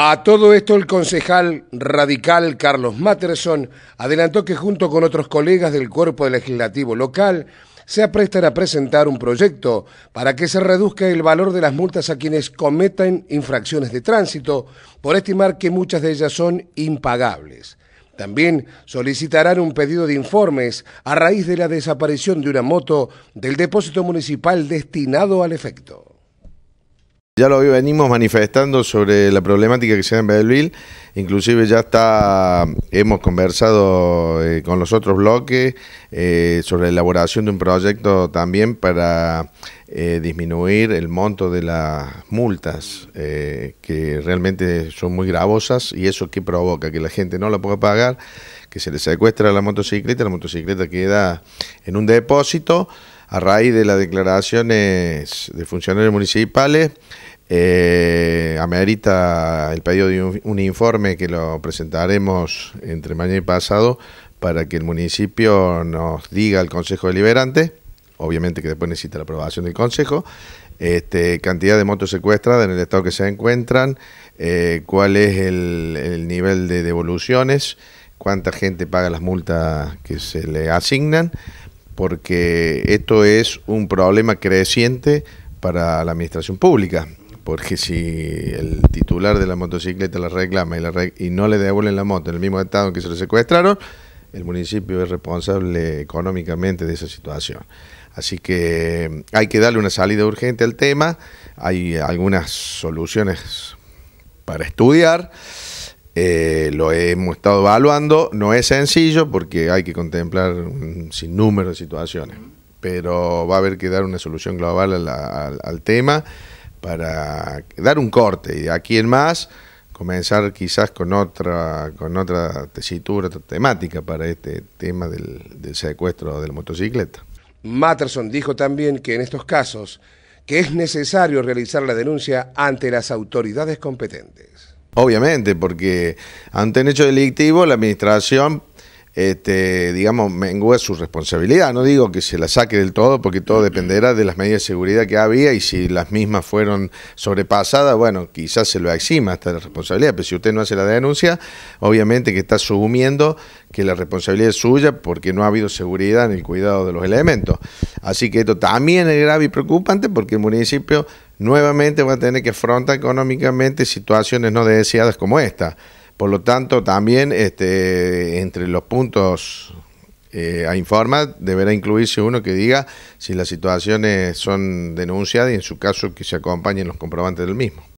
A todo esto el concejal radical Carlos Matterson adelantó que junto con otros colegas del cuerpo legislativo local se aprestan a presentar un proyecto para que se reduzca el valor de las multas a quienes cometan infracciones de tránsito por estimar que muchas de ellas son impagables. También solicitarán un pedido de informes a raíz de la desaparición de una moto del depósito municipal destinado al efecto. Ya lo venimos manifestando sobre la problemática que se da en Belleville, inclusive ya está, hemos conversado eh, con los otros bloques eh, sobre la elaboración de un proyecto también para eh, disminuir el monto de las multas, que realmente son muy gravosas y eso que provoca que la gente no la pueda pagar, que se le secuestra la motocicleta, la motocicleta queda en un depósito a raíz de las declaraciones de funcionarios municipales, eh, amerita el pedido de un, informe que lo presentaremos entre mañana y pasado para que el municipio nos diga al Consejo Deliberante, obviamente que después necesita la aprobación del Consejo, este, cantidad de motos secuestradas en el estado que se encuentran, eh, cuál es el nivel de devoluciones, cuánta gente paga las multas que se le asignan, porque esto es un problema creciente para la administración pública, porque si el titular de la motocicleta la reclama y, no le devuelven la moto en el mismo estado en que se le secuestraron, el municipio es responsable económicamente de esa situación. Así que mm, hay que darle una salida urgente al tema, hay algunas soluciones para estudiar. Eh, lo hemos estado evaluando, no es sencillo porque hay que contemplar un sinnúmero de situaciones, pero va a haber que dar una solución global al, tema para dar un corte y aquí en más comenzar quizás con otra con otra tesitura, otra temática para este tema del, secuestro de la motocicleta. Matterson dijo también que en estos casos que es necesario realizar la denuncia ante las autoridades competentes. Obviamente, porque ante un hecho delictivo la administración, este, digamos, mengua su responsabilidad. No digo que se la saque del todo, porque todo dependerá de las medidas de seguridad que había y si las mismas fueron sobrepasadas, bueno, quizás se lo exima hasta la responsabilidad, pero si usted no hace la denuncia, obviamente que está sumiendo que la responsabilidad es suya porque no ha habido seguridad en el cuidado de los elementos. Así que esto también es grave y preocupante porque el municipio nuevamente va a tener que afrontar económicamente situaciones no deseadas como esta. Por lo tanto, también este, entre los puntos eh, a informar deberá incluirse uno que diga si las situaciones son denunciadas y en su caso que se acompañen los comprobantes del mismo.